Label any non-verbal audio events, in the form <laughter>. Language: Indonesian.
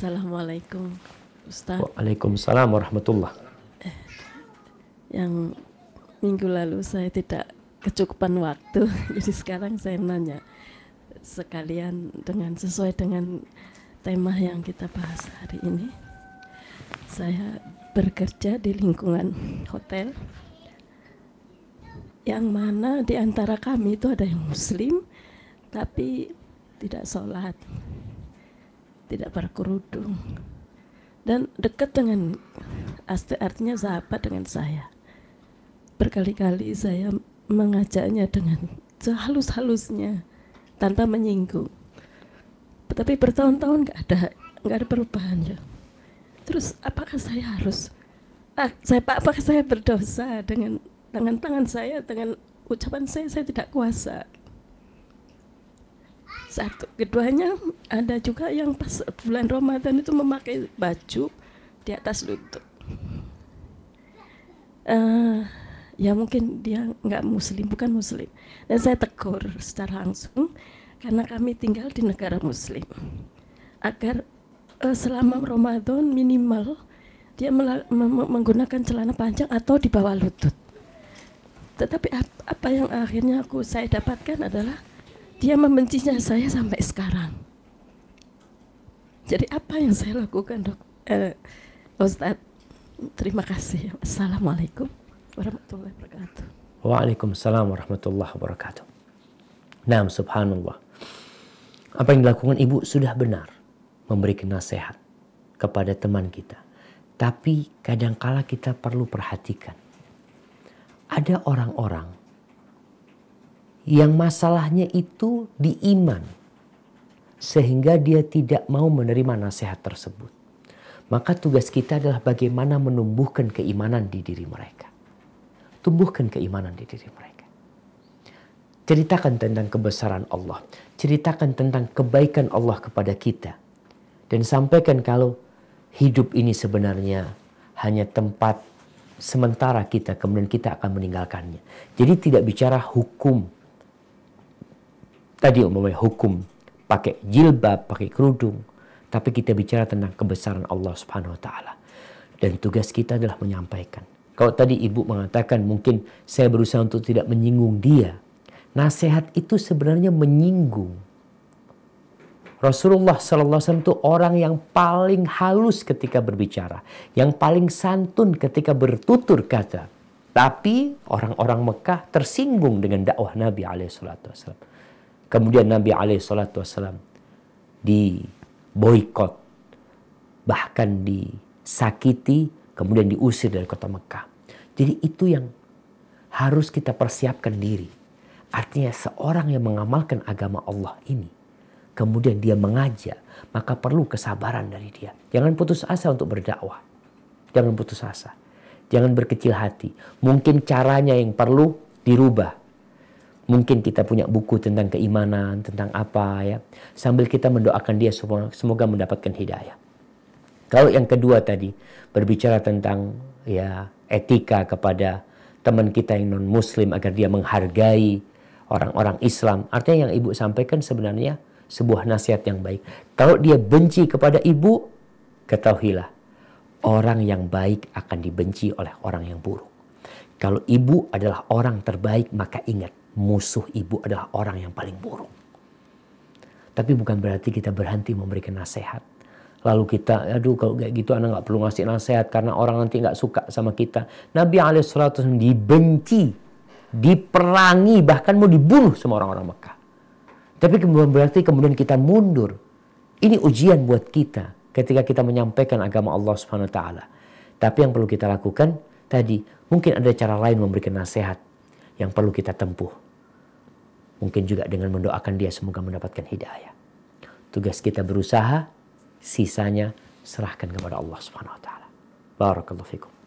Assalamualaikum Ustaz. Waalaikumsalam warahmatullah. Eh, yang minggu lalu saya tidak kecukupan waktu, <laughs> jadi sekarang saya nanya sekalian dengan sesuai dengan tema yang kita bahas hari ini. Saya bekerja di lingkungan hotel yang mana di antara kami itu ada yang muslim tapi tidak sholat tidak berkerudung dan dekat dengan artinya sahabat dengan saya berkali-kali saya mengajaknya dengan sehalus-halusnya tanpa menyinggung tapi bertahun-tahun nggak ada nggak ada perubahan ya terus apakah saya harus ah, saya apakah saya berdosa dengan tangan tangan saya dengan ucapan saya saya tidak kuasa satu keduanya ada juga yang pas bulan Ramadan itu memakai baju di atas lutut uh, ya mungkin dia nggak muslim bukan muslim dan saya tegur secara langsung karena kami tinggal di negara muslim agar uh, selama Ramadan minimal dia menggunakan celana panjang atau di bawah lutut tetapi apa yang akhirnya aku saya dapatkan adalah dia membencinya saya sampai sekarang. Jadi apa yang saya lakukan, dok? Eh, Ustaz, terima kasih. Assalamualaikum warahmatullahi wabarakatuh. Waalaikumsalam warahmatullahi wabarakatuh. Nah, subhanallah. Apa yang dilakukan ibu sudah benar. Memberikan nasihat kepada teman kita. Tapi kadangkala kita perlu perhatikan. Ada orang-orang yang masalahnya itu di iman sehingga dia tidak mau menerima nasihat tersebut. Maka tugas kita adalah bagaimana menumbuhkan keimanan di diri mereka. Tumbuhkan keimanan di diri mereka. Ceritakan tentang kebesaran Allah. Ceritakan tentang kebaikan Allah kepada kita. Dan sampaikan kalau hidup ini sebenarnya hanya tempat sementara kita kemudian kita akan meninggalkannya. Jadi tidak bicara hukum Tadi umumnya hukum pakai jilbab, pakai kerudung, tapi kita bicara tentang kebesaran Allah Subhanahu wa taala. Dan tugas kita adalah menyampaikan. Kalau tadi ibu mengatakan mungkin saya berusaha untuk tidak menyinggung dia. Nasihat itu sebenarnya menyinggung. Rasulullah SAW itu orang yang paling halus ketika berbicara. Yang paling santun ketika bertutur kata. Tapi orang-orang Mekah tersinggung dengan dakwah Nabi SAW. Kemudian Nabi di boikot bahkan disakiti, kemudian diusir dari kota Mekah. Jadi itu yang harus kita persiapkan diri. Artinya seorang yang mengamalkan agama Allah ini, kemudian dia mengajak, maka perlu kesabaran dari dia. Jangan putus asa untuk berdakwah. Jangan putus asa. Jangan berkecil hati. Mungkin caranya yang perlu dirubah Mungkin kita punya buku tentang keimanan, tentang apa ya. Sambil kita mendoakan dia semoga mendapatkan hidayah. Kalau yang kedua tadi berbicara tentang ya etika kepada teman kita yang non muslim agar dia menghargai orang-orang Islam. Artinya yang ibu sampaikan sebenarnya sebuah nasihat yang baik. Kalau dia benci kepada ibu, ketahuilah orang yang baik akan dibenci oleh orang yang buruk. Kalau ibu adalah orang terbaik, maka ingat musuh ibu adalah orang yang paling buruk. Tapi bukan berarti kita berhenti memberikan nasihat. Lalu kita, aduh kalau kayak gitu anak nggak perlu ngasih nasihat karena orang nanti nggak suka sama kita. Nabi Alaihissalam dibenci, diperangi, bahkan mau dibunuh sama orang-orang Mekah. Tapi kemudian berarti kemudian kita mundur. Ini ujian buat kita ketika kita menyampaikan agama Allah Subhanahu wa taala. Tapi yang perlu kita lakukan tadi mungkin ada cara lain memberikan nasihat yang perlu kita tempuh. Mungkin juga dengan mendoakan dia semoga mendapatkan hidayah. Tugas kita berusaha, sisanya serahkan kepada Allah Subhanahu wa taala. Barakallahu fikum.